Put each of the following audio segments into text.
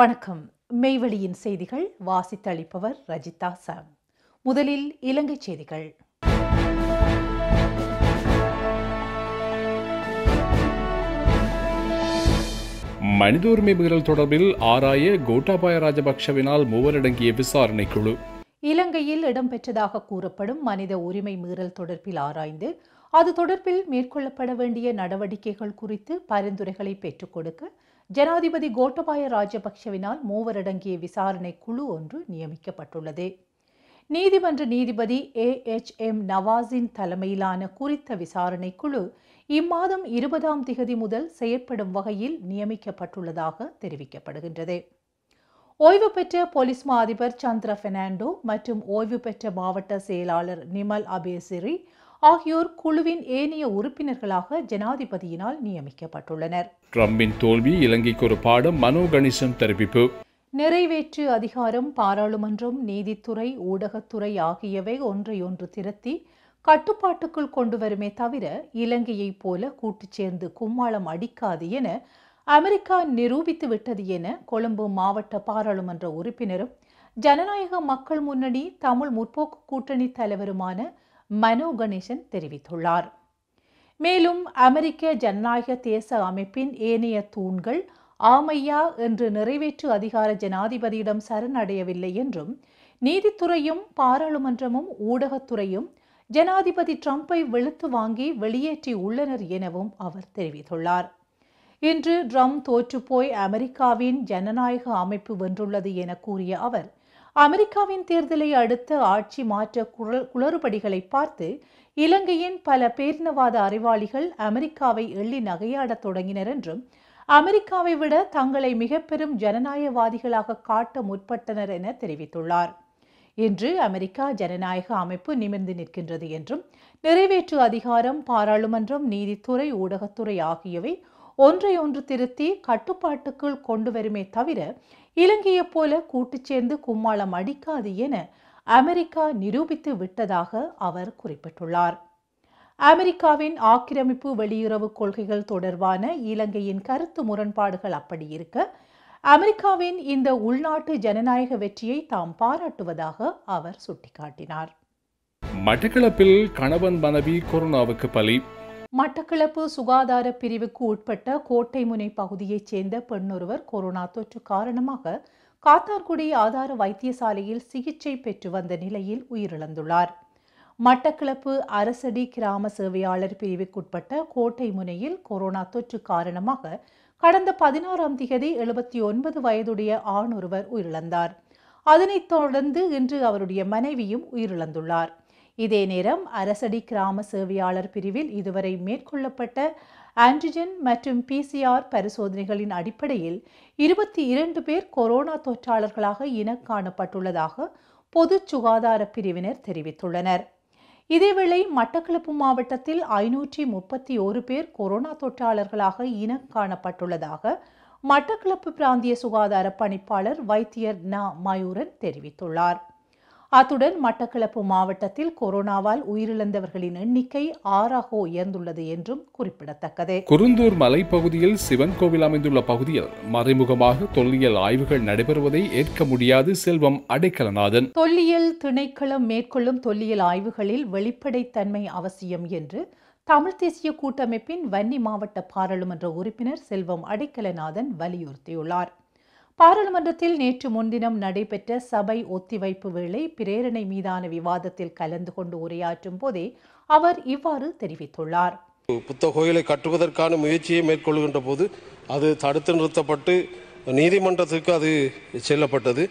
வணக்கம் மெய்வழியின் செய்திகள் வாசித்தளிப்பவர் ரஜிதா சாம் முதலில் இலங்கை செய்திகள் மனித உரிமை மீறல் தொடர்பில் ஆராய கோட்டாபாய ராஜபக்ஷவினால் மூவரடங்கிய விசாரணை குழு இலங்கையில் இடம்பெற்றதாக கூறப்படும் மனித உரிமை மீறல் தொடர்பில் ஆராய்ந்து அது தொடர்பில் மேற்கொள்ளப்பட வேண்டிய நடவடிக்கைகள் குறித்து பரிந்துரைகளை பெற்றுக் கொடுக்க ஜனாதிபதி கோட்டபாய ராஜபக்ஷவினால் மூவரடங்கிய விசாரணை குழு ஒன்று நியமிக்கப்பட்டுள்ளது நீதிமன்ற நீதிபதி ஏ எச் எம் நவாஸின் தலைமையிலான குறித்த விசாரணை குழு இம்மாதம் இருபதாம் திகதி முதல் செயற்படும் வகையில் நியமிக்கப்பட்டுள்ளதாக தெரிவிக்கப்படுகின்றது ஓய்வு பெற்ற போலீஸ் மா அதிபர் சந்திர பெர்னாண்டோ மற்றும் ஓய்வு பெற்ற மாவட்ட செயலாளர் நிமல் அபேசிரி ஆகியோர் குழுவின் ஏனைய உறுப்பினர்களாக ஜனாதிபதியினால் நியமிக்கப்பட்டுள்ளனர் ட்ரம்பின் தோல்வி இலங்கைக்கு ஒரு பாடம் மனோ தெரிவிப்பு நிறைவேற்று அதிகாரம் பாராளுமன்றம் நீதித்துறை ஊடகத்துறை ஆகியவை ஒன்றையொன்று திருத்தி கட்டுப்பாட்டுக்குள் கொண்டு வருமே தவிர இலங்கையைப் போல கூட்டு சேர்ந்து கும்மாளம் அடிக்காது என அமெரிக்கா நிரூபித்து விட்டது என கொழும்பு மாவட்ட பாராளுமன்ற உறுப்பினரும் ஜனநாயக மக்கள் முன்னணி தமிழ் முற்போக்கு கூட்டணி தலைவருமான மனோ கணேசன் தெரிவித்துள்ளார் மேலும் அமெரிக்க ஜனநாயக தேச அமைப்பின் ஏனைய தூண்கள் ஆமையா என்று நிறைவேற்று அதிகார ஜனாதிபதியிடம் சரணடையவில்லை என்றும் நீதித்துறையும் பாராளுமன்றமும் ஊடகத்துறையும் ஜனாதிபதி ட்ரம்ப்பை வெளுத்து வாங்கி வெளியேற்றி உள்ளனர் எனவும் அவர் தெரிவித்துள்ளார் இன்று ட்ரம்ப் தோற்றுப்போய் அமெரிக்காவின் ஜனநாயக அமைப்பு வென்றுள்ளது என கூறிய அவர் அமெரிக்காவின் தேர்தலை அடுத்த ஆட்சி மாற்ற குரல் குளறுபடிகளை பார்த்து இலங்கையின் பல பேரினவாத அறிவாளிகள் அமெரிக்காவை எள்ளி நகையாடத் தொடங்கினர் என்றும் அமெரிக்காவை விட தங்களை மிக பெரும் ஜனநாயகவாதிகளாக காட்ட முற்பட்டனர் என தெரிவித்துள்ளார் இன்று அமெரிக்கா ஜனநாயக அமைப்பு நிமிர்ந்து நிற்கின்றது என்றும் நிறைவேற்று அதிகாரம் பாராளுமன்றம் நீதித்துறை ஊடகத்துறை ஆகியவை ஒன்றை ஒன்று திருத்தி கட்டுப்பாட்டுக்குள் கொண்டு வருமே தவிர இலங்கையைப் போல கூட்டு சேர்ந்து கும்மாளம் அடிக்காது என அமெரிக்கா நிரூபித்து விட்டதாக அவர் குறிப்பிட்டுள்ளார் அமெரிக்காவின் ஆக்கிரமிப்பு வெளியுறவு கொள்கைகள் தொடர்பான இலங்கையின் கருத்து முரண்பாடுகள் அப்படி இருக்க அமெரிக்காவின் இந்த உள்நாட்டு ஜனநாயக வெற்றியை தாம் பாராட்டுவதாக அவர் சுட்டிக்காட்டினார் மட்டக்களப்பில் கணவன் மனைவி கொரோனாவுக்கு பலி மட்டக்களப்பு சுகாதார பிரிவுக்கு உட்பட்ட கோட்டைமுனை பகுதியைச் சேர்ந்த பெண்ணொருவர் கொரோனா தொற்று காரணமாக காத்தார்குடி ஆதார வைத்தியசாலையில் சிகிச்சை பெற்று வந்த நிலையில் உயிரிழந்துள்ளார் மட்டக்களப்பு அரசடி கிராம சேவையாளர் பிரிவுக்குட்பட்ட கோட்டை முனையில் கொரோனா தொற்று காரணமாக கடந்த பதினாறாம் தேதி எழுபத்தி ஒன்பது வயதுடைய ஆண் ஒருவர் உயிரிழந்தார் அதனைத் தொடர்ந்து இன்று அவருடைய மனைவியும் உயிரிழந்துள்ளார் இதே நேரம் அரசடி கிராம சேவையாளர் பிரிவில் இதுவரை மேற்கொள்ளப்பட்ட ஆன்டிஜென் மற்றும் பிசிஆர் பரிசோதனைகளின் அடிப்படையில் இருபத்தி இரண்டு பேர் கொரோனா தொற்றாளர்களாக இன காணப்பட்டுள்ளதாக பொது சுகாதார பிரிவினர் தெரிவித்துள்ளனர் இதேவேளை மட்டக்களப்பு மாவட்டத்தில் ஐநூற்றி முப்பத்தி ஒரு பேர் கொரோனா தொற்றாளர்களாக இன காணப்பட்டுள்ளதாக மட்டக்களப்பு பிராந்திய சுகாதார பணிப்பாளர் வைத்தியர் நா மயூரன் தெரிவித்துள்ளார் அத்துடன் மட்டக்களப்பு மாவட்டத்தில் கொரோனாவால் உயிரிழந்தவர்களின் எண்ணிக்கை ஆறாக உயர்ந்துள்ளது என்றும் குறிப்பிடத்தக்கது குருந்தூர் மலைப்பகுதியில் சிவன் கோவில் அமைந்துள்ள பகுதியில் மறைமுகமாக தொல்லியல் ஆய்வுகள் நடைபெறுவதை ஏற்க முடியாது செல்வம் அடைக்கலநாதன் தொல்லியல் திணைக்களம் மேற்கொள்ளும் தொல்லியல் ஆய்வுகளில் வெளிப்படைத்தன்மை அவசியம் என்று தமிழ் தேசிய கூட்டமைப்பின் வன்னி மாவட்ட பாராளுமன்ற உறுப்பினர் செல்வம் அடைக்கலநாதன் வலியுறுத்தியுள்ளார் பாராளுமன்றத்தில் நேற்று முன்தினம் நடைபெற்ற சபை ஒத்திவைப்பு வேளை பிரேரணை மீதான விவாதத்தில் கலந்து கொண்டு உரையாற்றும் போதே அவர் இவ்வாறு தெரிவித்துள்ளார் புத்த கோயிலை கட்டுவதற்கான முயற்சியை மேற்கொள்கின்ற போது அது தடுத்து நிறுத்தப்பட்டு நீதிமன்றத்துக்கு அது செல்லப்பட்டது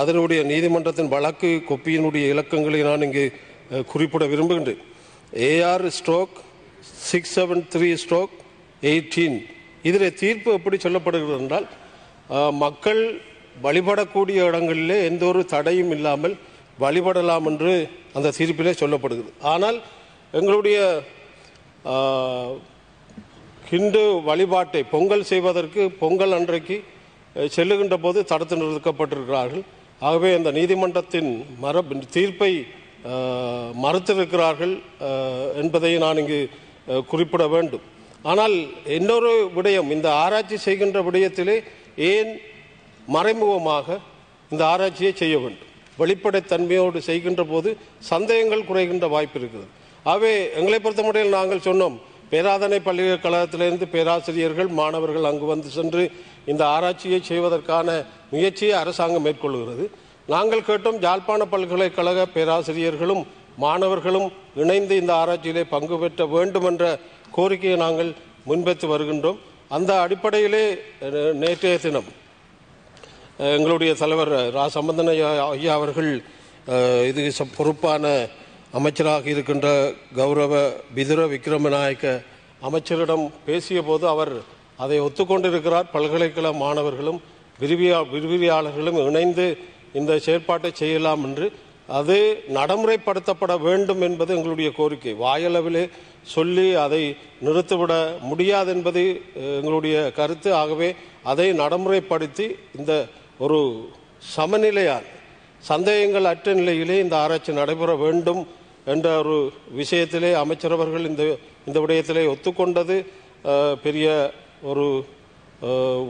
அதனுடைய நீதிமன்றத்தின் வழக்கு கொப்பியினுடைய இலக்கங்களை நான் இங்கு குறிப்பிட விரும்புகின்றேன் AR stroke six seven three stroke eighteen இதில் தீர்ப்பு எப்படி சொல்லப்படுகிறது என்றால் மக்கள் வழிபடக்கூடிய இடங்களிலே எந்த ஒரு தடையும் இல்லாமல் வழிபடலாம் என்று அந்த தீர்ப்பிலே சொல்லப்படுகிறது ஆனால் எங்களுடைய ஹிந்து வழிபாட்டை பொங்கல் செய்வதற்கு பொங்கல் அன்றைக்கு செல்லுகின்ற போது தடுத்து நிறுத்தப்பட்டிருக்கிறார்கள் ஆகவே அந்த நீதிமன்றத்தின் மர தீர்ப்பை மறுத்திருக்கிறார்கள் என்பதை நான் இங்கு குறிப்பிட வேண்டும் ஆனால் இன்னொரு விடயம் இந்த ஆராய்ச்சி செய்கின்ற விடயத்திலே ஏன் மறைமுகமாக இந்த ஆராய்ச்சியை செய்ய வேண்டும் வெளிப்படைத்தன்மையோடு செய்கின்ற போது சந்தேகங்கள் குறைகின்ற வாய்ப்பு இருக்குது ஆகவே எங்களை பொறுத்தமட்டில் நாங்கள் சொன்னோம் பேராதனை பல்கலைக்கழகத்திலிருந்து பேராசிரியர்கள் மாணவர்கள் அங்கு வந்து சென்று இந்த ஆராய்ச்சியை செய்வதற்கான முயற்சியை அரசாங்கம் மேற்கொள்கிறது நாங்கள் கேட்டோம் ஜாழ்ப்பாண பல்கலைக்கழக பேராசிரியர்களும் மாணவர்களும் இணைந்து இந்த ஆராய்ச்சியிலே பங்கு பெற்ற வேண்டும் என்ற கோரிக்கையை நாங்கள் முன்வைத்து வருகின்றோம் அந்த அடிப்படையிலே நேற்றைய தினம் எங்களுடைய தலைவர் ரா சம்பந்தன் ஐயா அவர்கள் இது பொறுப்பான அமைச்சராக இருக்கின்ற கௌரவ பிதுர விக்ரமநாயக்க அமைச்சரிடம் பேசிய போது அவர் அதை ஒத்துக்கொண்டிருக்கிறார் பல்கலைக்கழக மாணவர்களும் விரிவியா விரிவியாளர்களும் இணைந்து இந்த செயற்பாட்டை செய்யலாம் என்று அது நடைமுறைப்படுத்தப்பட வேண்டும் என்பது எங்களுடைய கோரிக்கை வாயளவிலே சொல்லி அதை நிறுத்திவிட முடியாது என்பது எங்களுடைய கருத்து ஆகவே அதை நடைமுறைப்படுத்தி இந்த ஒரு சமநிலையால் சந்தேகங்கள் அற்ற நிலையிலே இந்த ஆராய்ச்சி நடைபெற வேண்டும் என்ற ஒரு விஷயத்திலே அமைச்சரவர்கள் இந்த இந்த விடயத்திலே ஒத்துக்கொண்டது பெரிய ஒரு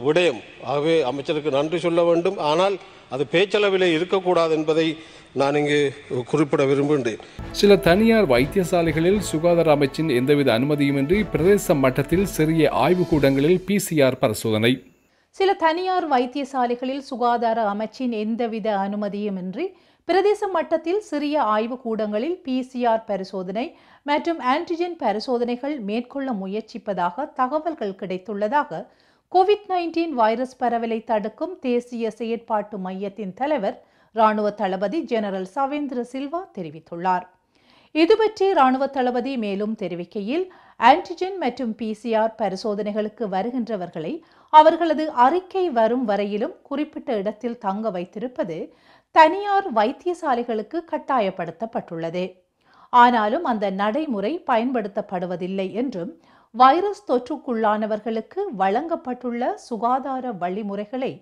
விடயம் ஆகவே அமைச்சருக்கு நன்றி சொல்ல வேண்டும் ஆனால் அது பேச்சளவிலே இருக்கக்கூடாது என்பதை நான் இங்கே குறிப்பிட விரும்புகின்றேன் சில தனியார் வைத்தியசாலைகளில் சுகாதார அமைச்சின் எந்தவித அனுமதியுமின்றி பிரதேச மட்டத்தில் சிறிய கூடங்களில் பிசிஆர் பரிசோதனை சில தனியார் வைத்தியசாலைகளில் சுகாதார அமைச்சின் எந்தவித அனுமதியுமின்றி பிரதேச மட்டத்தில் சிறிய கூடங்களில் பிசிஆர் பரிசோதனை மற்றும் ஆன்டிஜென் பரிசோதனைகள் மேற்கொள்ள முயற்சிப்பதாக தகவல்கள் கிடைத்துள்ளதாக கோவிட் நைன்டீன் வைரஸ் பரவலை தடுக்கும் தேசிய செயற்பாட்டு மையத்தின் தலைவர் ராணுவ தளபதி ஜெனரல் சவேந்திர சில்வா தெரிவித்துள்ளார் இதுபற்றி ராணுவ தளபதி மேலும் தெரிவிக்கையில் ஆன்டிஜென் மற்றும் பிசிஆர் பரிசோதனைகளுக்கு வருகின்றவர்களை அவர்களது அறிக்கை வரும் வரையிலும் குறிப்பிட்ட இடத்தில் தங்க வைத்திருப்பது தனியார் வைத்தியசாலைகளுக்கு கட்டாயப்படுத்தப்பட்டுள்ளது ஆனாலும் அந்த நடைமுறை பயன்படுத்தப்படுவதில்லை என்றும் வைரஸ் தொற்றுக்குள்ளானவர்களுக்கு வழங்கப்பட்டுள்ள சுகாதார வழிமுறைகளை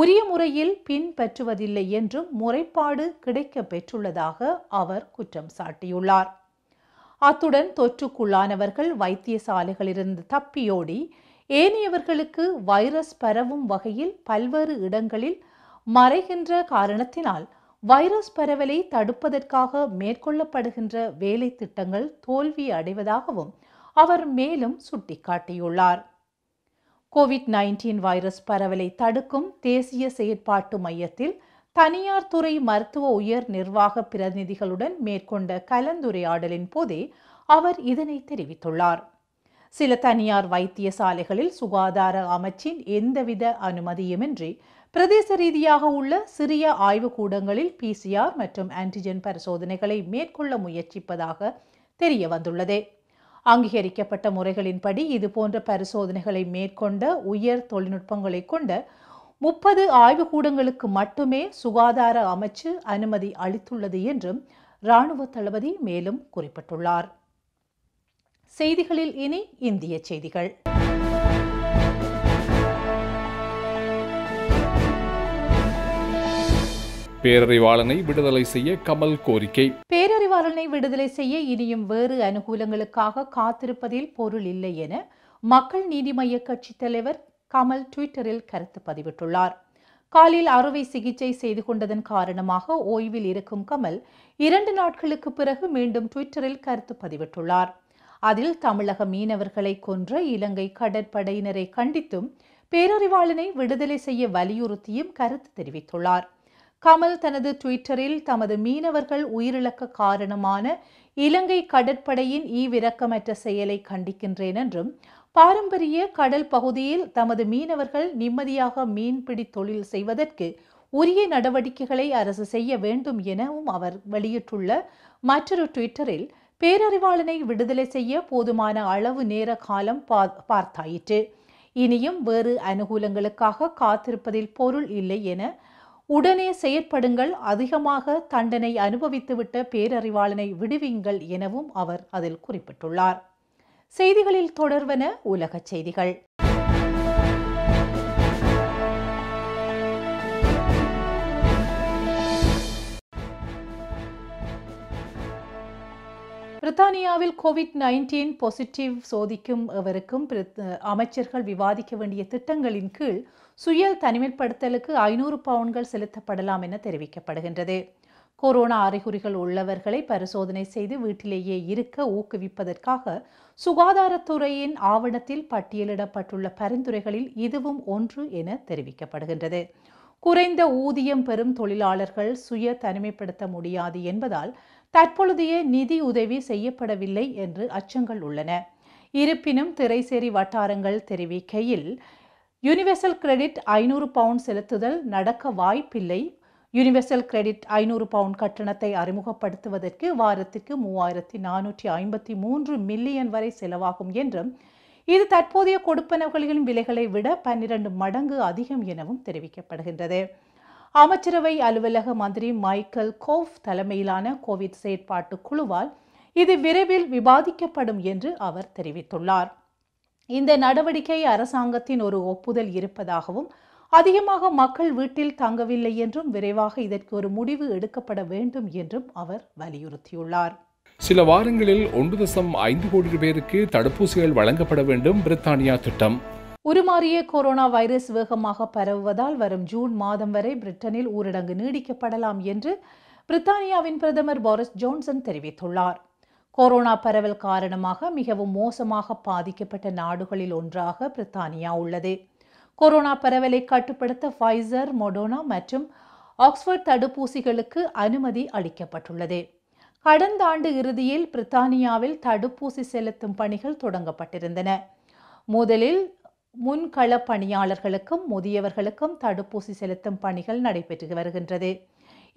உரிய முறையில் பின்பற்றுவதில்லை என்றும் முறைப்பாடு கிடைக்க பெற்றுள்ளதாக அவர் குற்றம் சாட்டியுள்ளார் அத்துடன் தொற்றுக்குள்ளானவர்கள் வைத்தியசாலைகளிலிருந்து தப்பியோடி ஏனையவர்களுக்கு வைரஸ் பரவும் வகையில் பல்வேறு இடங்களில் மறைகின்ற காரணத்தினால் வைரஸ் பரவலை தடுப்பதற்காக மேற்கொள்ளப்படுகின்ற வேலை திட்டங்கள் தோல்வி அடைவதாகவும் அவர் மேலும் சுட்டிக்காட்டியுள்ளார் கோவிட் நைன்டீன் வைரஸ் பரவலை தடுக்கும் தேசிய செயற்பாட்டு மையத்தில் தனியார் துறை மருத்துவ உயர் நிர்வாக பிரதிநிதிகளுடன் மேற்கொண்ட கலந்துரையாடலின் போதே அவர் இதனை தெரிவித்துள்ளார் சில தனியார் வைத்தியசாலைகளில் சுகாதார அமைச்சின் எந்தவித அனுமதியுமின்றி பிரதேச ரீதியாக உள்ள சிறிய ஆய்வுக்கூடங்களில் பிசிஆர் மற்றும் ஆன்டிஜென் பரிசோதனைகளை மேற்கொள்ள முயற்சிப்பதாக தெரிய வந்துள்ளது அங்கீகரிக்கப்பட்ட முறைகளின்படி இதுபோன்ற பரிசோதனைகளை மேற்கொண்ட உயர் தொழில்நுட்பங்களை கொண்ட முப்பது ஆய்வுக்கூடங்களுக்கு மட்டுமே சுகாதார அமைச்சு அனுமதி அளித்துள்ளது என்றும் இராணுவ தளபதி மேலும் குறிப்பிட்டுள்ளார் செய்திகளில் இனி இந்திய செய்திகள் பேரறிவாளனை விடுதலை செய்ய கமல் கோரிக்கை பேரறிவாளனை விடுதலை செய்ய இனியும் வேறு அனுகூலங்களுக்காக காத்திருப்பதில் பொருள் இல்லை என மக்கள் நீதி மய்ய கட்சி தலைவர் கமல் ட்விட்டரில் கருத்து பதிவிட்டுள்ளார் காலில் அறுவை சிகிச்சை செய்து கொண்டதன் காரணமாக ஓய்வில் இருக்கும் கமல் இரண்டு நாட்களுக்கு பிறகு மீண்டும் ட்விட்டரில் கருத்து பதிவிட்டுள்ளார் அதில் தமிழக மீனவர்களை கொன்ற இலங்கை கடற்படையினரை கண்டித்தும் பேரறிவாளனை விடுதலை செய்ய வலியுறுத்தியும் கருத்து தெரிவித்துள்ளார் கமல் தனது ட்விட்டரில் தமது மீனவர்கள் உயிரிழக்க காரணமான இலங்கை கடற்படையின் ஈவிரக்கமற்ற செயலை கண்டிக்கின்றேன் என்றும் பாரம்பரிய கடல் பகுதியில் தமது மீனவர்கள் நிம்மதியாக மீன்பிடி தொழில் செய்வதற்கு உரிய நடவடிக்கைகளை அரசு செய்ய வேண்டும் எனவும் அவர் வெளியிட்டுள்ள மற்றொரு ட்விட்டரில் பேரறிவாளனை விடுதலை செய்ய போதுமான அளவு நேர காலம் பார்த்தாயிற்று இனியும் வேறு அனுகூலங்களுக்காக காத்திருப்பதில் பொருள் இல்லை என உடனே செயற்படுங்கள் அதிகமாக தண்டனை அனுபவித்துவிட்ட பேரறிவாளனை விடுவிங்கள் எனவும் அவர் அதில் குறிப்பிட்டுள்ளார் செய்திகளில் தொடர்வன உலகச் செய்திகள் பிரித்தானியாவில் கோவிட் நைன்டீன் பாசிட்டிவ் சோதிக்கும் அவருக்கும் அமைச்சர்கள் விவாதிக்க வேண்டிய திட்டங்களின் கீழ் சுய தனிமைப்படுத்தலுக்கு ஐநூறு பவுன்கள் செலுத்தப்படலாம் என தெரிவிக்கப்படுகின்றது கொரோனா அறிகுறிகள் உள்ளவர்களை பரிசோதனை செய்து வீட்டிலேயே இருக்க ஊக்குவிப்பதற்காக சுகாதாரத்துறையின் ஆவணத்தில் பட்டியலிடப்பட்டுள்ள பரிந்துரைகளில் இதுவும் ஒன்று என தெரிவிக்கப்படுகின்றது குறைந்த ஊதியம் பெறும் தொழிலாளர்கள் சுய தனிமைப்படுத்த முடியாது என்பதால் தற்பொழுதைய நிதி உதவி செய்யப்படவில்லை என்று அச்சங்கள் உள்ளன இருப்பினும் திரைசேரி வட்டாரங்கள் தெரிவிக்கையில் யூனிவர்சல் கிரெடிட் ஐநூறு பவுண்ட் செலுத்துதல் நடக்க வாய்ப்பில்லை யூனிவர்சல் கிரெடிட் ஐநூறு பவுண்ட் கட்டணத்தை அறிமுகப்படுத்துவதற்கு வாரத்திற்கு மூவாயிரத்தி நானூற்றி ஐம்பத்தி மூன்று மில்லியன் வரை செலவாகும் என்றும் இது தற்போதைய கொடுப்பனவுகளின் விலைகளை விட பன்னிரண்டு மடங்கு அதிகம் எனவும் தெரிவிக்கப்படுகின்றது அமைச்சரவை அலுவலக மந்திரி மைக்கேல் கோவ் தலைமையிலான கோவிட் செயற்பாட்டு குழுவால் இது விரைவில் விவாதிக்கப்படும் என்று அவர் தெரிவித்துள்ளார் இந்த நடவடிக்கை அரசாங்கத்தின் ஒரு ஒப்புதல் இருப்பதாகவும் அதிகமாக மக்கள் வீட்டில் தங்கவில்லை என்றும் விரைவாக இதற்கு ஒரு முடிவு எடுக்கப்பட வேண்டும் என்றும் அவர் வலியுறுத்தியுள்ளார் சில வாரங்களில் ஒன்று தசம் ஐந்து கோடி பேருக்கு தடுப்பூசிகள் வழங்கப்பட வேண்டும் பிரித்தானியா திட்டம் உருமாறிய கொரோனா வைரஸ் வேகமாக பரவுவதால் வரும் ஜூன் மாதம் வரை பிரிட்டனில் ஊரடங்கு நீடிக்கப்படலாம் என்று பிரித்தானியாவின் பிரதமர் போரிஸ் ஜான்சன் தெரிவித்துள்ளார் கொரோனா பரவல் காரணமாக மிகவும் மோசமாக பாதிக்கப்பட்ட நாடுகளில் ஒன்றாக பிரித்தானியா உள்ளது கொரோனா பரவலை கட்டுப்படுத்த ஃபைசர் மொடோனா மற்றும் ஆக்ஸ்போர்ட் தடுப்பூசிகளுக்கு அனுமதி அளிக்கப்பட்டுள்ளது கடந்த ஆண்டு இறுதியில் பிரித்தானியாவில் தடுப்பூசி செலுத்தும் பணிகள் தொடங்கப்பட்டிருந்தன முதலில் முன்கள பணியாளர்களுக்கும் முதியவர்களுக்கும் தடுப்பூசி செலுத்தும் பணிகள் நடைபெற்று வருகின்றது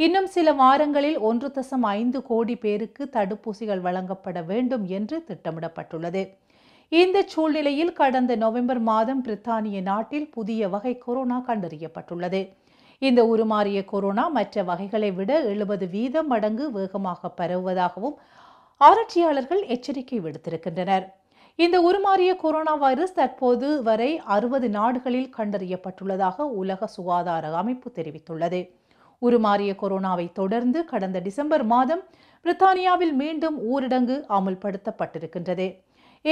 இன்னும் சில வாரங்களில் ஒன்று தசம் ஐந்து கோடி பேருக்கு தடுப்பூசிகள் வழங்கப்பட வேண்டும் என்று திட்டமிடப்பட்டுள்ளது இந்த சூழ்நிலையில் கடந்த நவம்பர் மாதம் பிரித்தானிய நாட்டில் புதிய வகை கொரோனா கண்டறியப்பட்டுள்ளது இந்த உருமாறிய கொரோனா மற்ற வகைகளை விட எழுபது வீதம் மடங்கு வேகமாக பரவுவதாகவும் ஆராய்ச்சியாளர்கள் எச்சரிக்கை விடுத்திருக்கின்றனர் இந்த உருமாறிய கொரோனா வைரஸ் தற்போது வரை அறுபது நாடுகளில் கண்டறியப்பட்டுள்ளதாக உலக சுகாதார அமைப்பு தெரிவித்துள்ளது உருமாறிய கொரோனாவை தொடர்ந்து கடந்த டிசம்பர் மாதம் பிரித்தானியாவில் மீண்டும் ஊரடங்கு அமுல்படுத்தப்பட்டிருக்கின்றது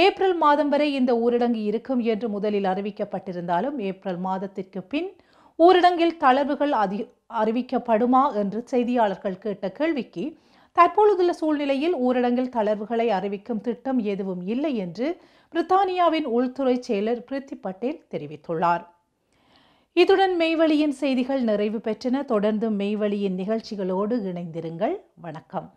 ஏப்ரல் மாதம் வரை இந்த ஊரடங்கு இருக்கும் என்று முதலில் அறிவிக்கப்பட்டிருந்தாலும் ஏப்ரல் மாதத்திற்கு பின் ஊரடங்கில் தளர்வுகள் அதி அறிவிக்கப்படுமா என்று செய்தியாளர்கள் கேட்ட கேள்விக்கு தற்பொழுதுள்ள சூழ்நிலையில் ஊரடங்கில் தளர்வுகளை அறிவிக்கும் திட்டம் எதுவும் இல்லை என்று பிரித்தானியாவின் உள்துறை செயலர் பிரித்தி பட்டேல் தெரிவித்துள்ளார் இத்துடன் மெய்வழியின் செய்திகள் நிறைவு பெற்றன தொடர்ந்து மெய்வழியின் நிகழ்ச்சிகளோடு இணைந்திருங்கள் வணக்கம்